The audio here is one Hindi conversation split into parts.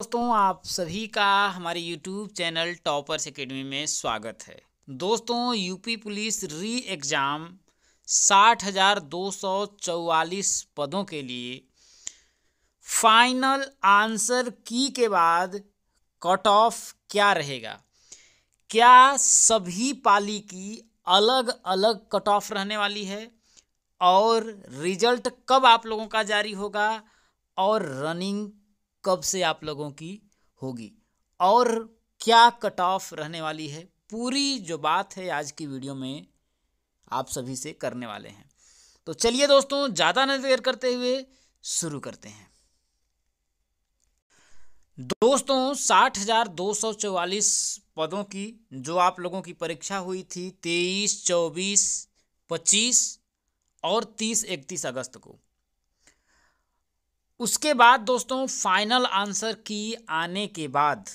दोस्तों आप सभी का हमारे YouTube चैनल टॉपर्स एकेडमी में स्वागत है दोस्तों यूपी पुलिस री एग्ज़ाम साठ हज़ार दो सौ चौवालीस पदों के लिए फाइनल आंसर की के बाद कट ऑफ क्या रहेगा क्या सभी पाली की अलग अलग कट ऑफ रहने वाली है और रिजल्ट कब आप लोगों का जारी होगा और रनिंग कब से आप लोगों की होगी और क्या कट ऑफ रहने वाली है पूरी जो बात है आज की वीडियो में आप सभी से करने वाले हैं तो चलिए दोस्तों ज़्यादा न देर करते हुए शुरू करते हैं दोस्तों साठ हजार दो सौ चौवालीस पदों की जो आप लोगों की परीक्षा हुई थी तेईस चौबीस पच्चीस और तीस इकतीस अगस्त को उसके बाद दोस्तों फाइनल आंसर की आने के बाद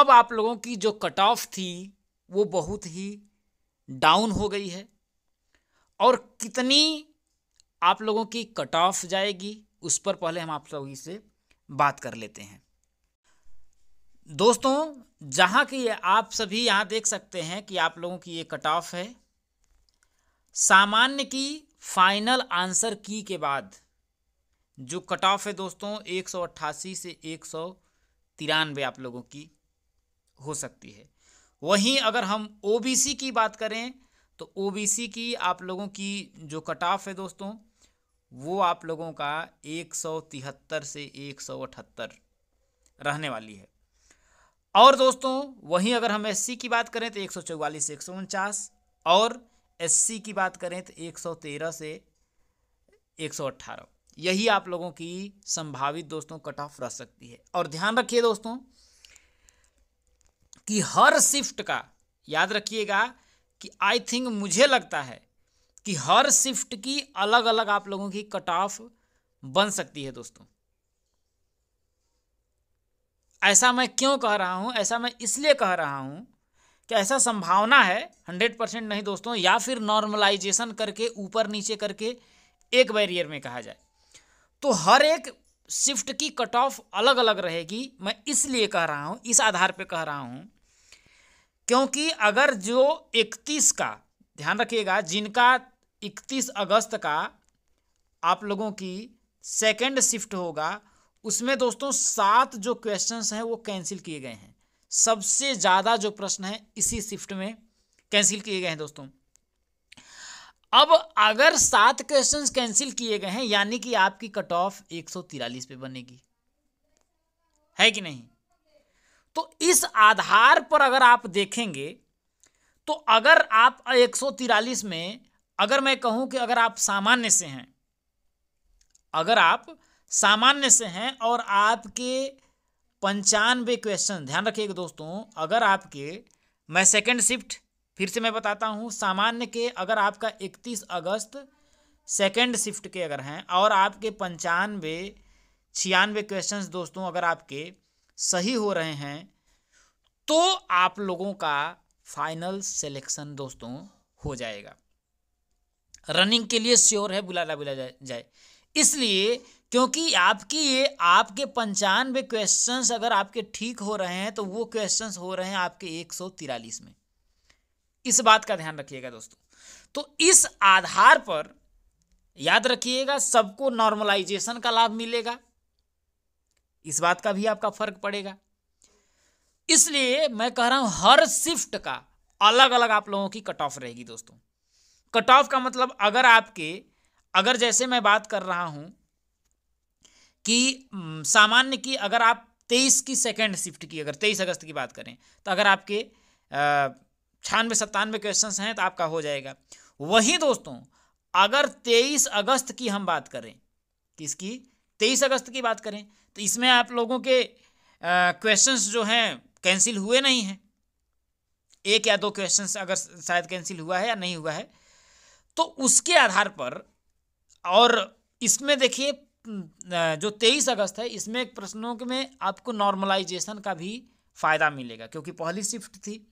अब आप लोगों की जो कट ऑफ थी वो बहुत ही डाउन हो गई है और कितनी आप लोगों की कट ऑफ जाएगी उस पर पहले हम आप लोगों से बात कर लेते हैं दोस्तों जहाँ की आप सभी यहाँ देख सकते हैं कि आप लोगों की ये कट ऑफ है सामान्य की फाइनल आंसर की के बाद जो कट ऑफ है दोस्तों एक सौ अट्ठासी से एक सौ तिरानवे आप लोगों की हो सकती है वहीं अगर हम ओबीसी की बात करें तो ओबीसी की आप लोगों की जो कट ऑफ है दोस्तों वो आप लोगों का एक सौ तिहत्तर से एक सौ अठहत्तर रहने वाली है और दोस्तों वहीं अगर हम एससी की बात करें तो एक सौ चौवालीस से एक सौ उनचास और एससी की बात करें तो 113 से 118 यही आप लोगों की संभावित दोस्तों कट ऑफ रह सकती है और ध्यान रखिए दोस्तों कि हर शिफ्ट का याद रखिएगा कि आई थिंक मुझे लगता है कि हर शिफ्ट की अलग अलग आप लोगों की कट ऑफ बन सकती है दोस्तों ऐसा मैं क्यों कह रहा हूं ऐसा मैं इसलिए कह रहा हूं क्या ऐसा संभावना है हंड्रेड परसेंट नहीं दोस्तों या फिर नॉर्मलाइजेशन करके ऊपर नीचे करके एक बैरियर में कहा जाए तो हर एक शिफ्ट की कट ऑफ अलग अलग रहेगी मैं इसलिए कह रहा हूँ इस आधार पर कह रहा हूँ क्योंकि अगर जो इकतीस का ध्यान रखिएगा जिनका इकतीस अगस्त का आप लोगों की सेकेंड शिफ्ट होगा उसमें दोस्तों सात जो क्वेश्चंस हैं वो कैंसिल किए गए हैं सबसे ज़्यादा जो प्रश्न है इसी शिफ्ट में कैंसिल किए गए हैं दोस्तों अब अगर सात क्वेश्चंस कैंसिल किए गए हैं यानी कि आपकी कट ऑफ एक पे बनेगी है कि नहीं तो इस आधार पर अगर आप देखेंगे तो अगर आप एक में अगर मैं कहूं कि अगर आप सामान्य से हैं अगर आप सामान्य से हैं और आपके पंचानवे क्वेश्चन ध्यान रखिएगा दोस्तों अगर आपके मैं सेकेंड शिफ्ट फिर से मैं बताता हूँ सामान्य के अगर आपका इकतीस अगस्त सेकेंड शिफ्ट के अगर हैं और आपके पंचानवे छियानवे क्वेश्चन दोस्तों अगर आपके सही हो रहे हैं तो आप लोगों का फाइनल सिलेक्शन दोस्तों हो जाएगा रनिंग के लिए श्योर है बुलाया बुला जाए इसलिए क्योंकि आपकी ये आपके पंचानवे क्वेश्चंस अगर आपके ठीक हो रहे हैं तो वो क्वेश्चंस हो रहे हैं आपके एक सौ तिरालीस में इस बात का ध्यान रखिएगा दोस्तों तो इस आधार पर याद रखिएगा सबको नॉर्मलाइजेशन का लाभ मिलेगा इस बात का भी आपका फर्क पड़ेगा इसलिए मैं कह रहा हूं हर शिफ्ट का अलग अलग आप लोगों की कट ऑफ रहेगी दोस्तों कट ऑफ का मतलब अगर आपके अगर जैसे मैं बात कर रहा हूं कि सामान्य की अगर आप तेईस की सेकेंड शिफ्ट की अगर तेईस अगस्त की बात करें तो अगर आपके छानवे सत्तानवे क्वेश्चन हैं तो आपका हो जाएगा वही दोस्तों अगर तेईस अगस्त की हम बात करें किसकी तेईस अगस्त की बात करें तो इसमें आप लोगों के क्वेश्चंस जो हैं कैंसिल हुए नहीं हैं एक या दो क्वेश्चंस अगर शायद कैंसिल हुआ है या नहीं हुआ है तो उसके आधार पर और इसमें देखिए जो तेईस अगस्त है इसमें एक प्रश्नों में आपको नॉर्मलाइजेशन का भी फ़ायदा मिलेगा क्योंकि पहली शिफ्ट थी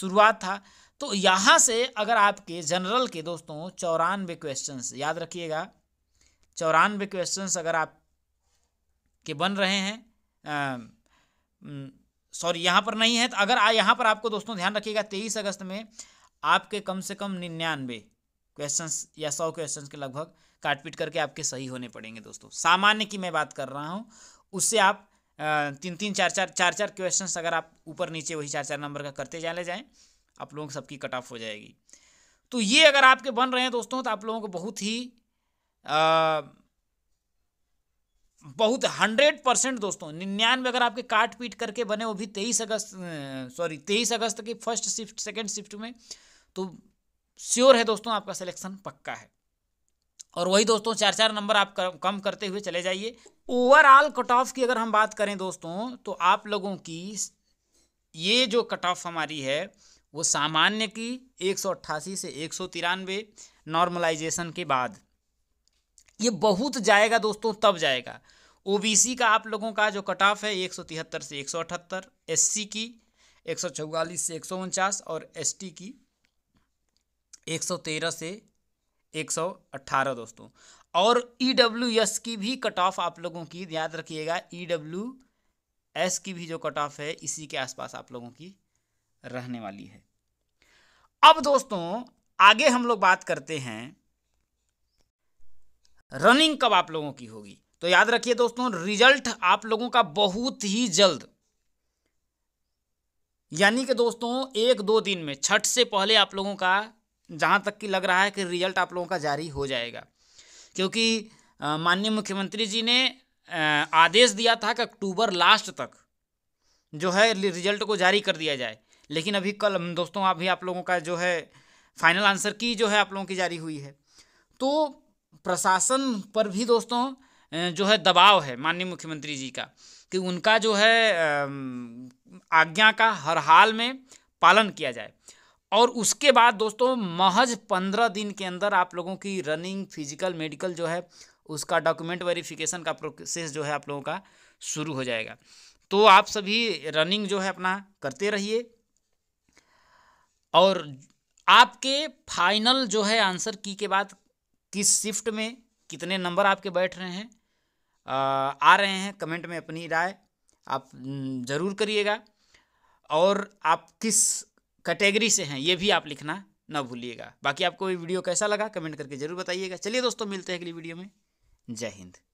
शुरुआत था तो यहाँ से अगर आपके जनरल के दोस्तों चौरानवे क्वेश्चन याद रखिएगा चौरानवे क्वेश्चन अगर आप के बन रहे हैं सॉरी यहाँ पर नहीं है तो अगर यहाँ पर आपको दोस्तों ध्यान रखिएगा तेईस अगस्त में आपके कम से कम निन्यानवे क्वेश्चंस या सौ क्वेश्चंस के लगभग काटपीट करके आपके सही होने पड़ेंगे दोस्तों सामान्य की मैं बात कर रहा हूँ उससे आप तीन तीन चार चार चार चार क्वेश्चन अगर आप ऊपर नीचे वही चार चार नंबर का करते जाने जाएँ आप लोगों की सबकी कट ऑफ हो जाएगी तो ये अगर आपके बन रहे हैं दोस्तों तो आप लोगों को बहुत ही आ, बहुत हंड्रेड परसेंट दोस्तों निन्यानवे अगर आपके काट पीट करके बने वो भी तेईस अगस्त सॉरी तेईस अगस्त के फर्स्ट शिफ्ट सेकेंड शिफ्ट में तो श्योर है दोस्तों आपका सिलेक्शन पक्का है और वही दोस्तों चार चार नंबर आप कर, कम करते हुए चले जाइए ओवरऑल कट ऑफ की अगर हम बात करें दोस्तों तो आप लोगों की ये जो कट ऑफ हमारी है वो सामान्य की एक से एक नॉर्मलाइजेशन के बाद ये बहुत जाएगा दोस्तों तब जाएगा ओबीसी का आप लोगों का जो कट ऑफ है एक से एक एससी की एक से एक और एसटी की एक सौ तेरह से एक सौ अट्ठारह दोस्तों और ई डब्ल्यू एस की भी कट ऑफ आप लोगों की याद रखिएगा ई डब्ल्यू एस की भी जो कट ऑफ है इसी के आसपास आप लोगों की रहने वाली है अब दोस्तों आगे हम लोग बात करते हैं रनिंग कब आप लोगों की होगी तो याद रखिए दोस्तों रिजल्ट आप लोगों का बहुत ही जल्द यानी कि दोस्तों एक दो दिन में छठ से पहले आप लोगों का जहाँ तक कि लग रहा है कि रिजल्ट आप लोगों का जारी हो जाएगा क्योंकि माननीय मुख्यमंत्री जी ने आदेश दिया था कि अक्टूबर लास्ट तक जो है रिजल्ट को जारी कर दिया जाए लेकिन अभी कल दोस्तों अभी आप लोगों का जो है फाइनल आंसर की जो है आप लोगों की जारी हुई है तो प्रशासन पर भी दोस्तों जो है दबाव है माननीय मुख्यमंत्री जी का कि उनका जो है आज्ञा का हर हाल में पालन किया जाए और उसके बाद दोस्तों महज पंद्रह दिन के अंदर आप लोगों की रनिंग फिजिकल मेडिकल जो है उसका डॉक्यूमेंट वेरिफिकेशन का प्रोसेस जो है आप लोगों का शुरू हो जाएगा तो आप सभी रनिंग जो है अपना करते रहिए और आपके फाइनल जो है आंसर की के बाद किस शिफ्ट में कितने नंबर आपके बैठ रहे हैं आ रहे हैं कमेंट में अपनी राय आप ज़रूर करिएगा और आप किस कैटेगरी से हैं ये भी आप लिखना ना भूलिएगा बाकी आपको ये वीडियो कैसा लगा कमेंट करके जरूर बताइएगा चलिए दोस्तों मिलते हैं अगली वीडियो में जय हिंद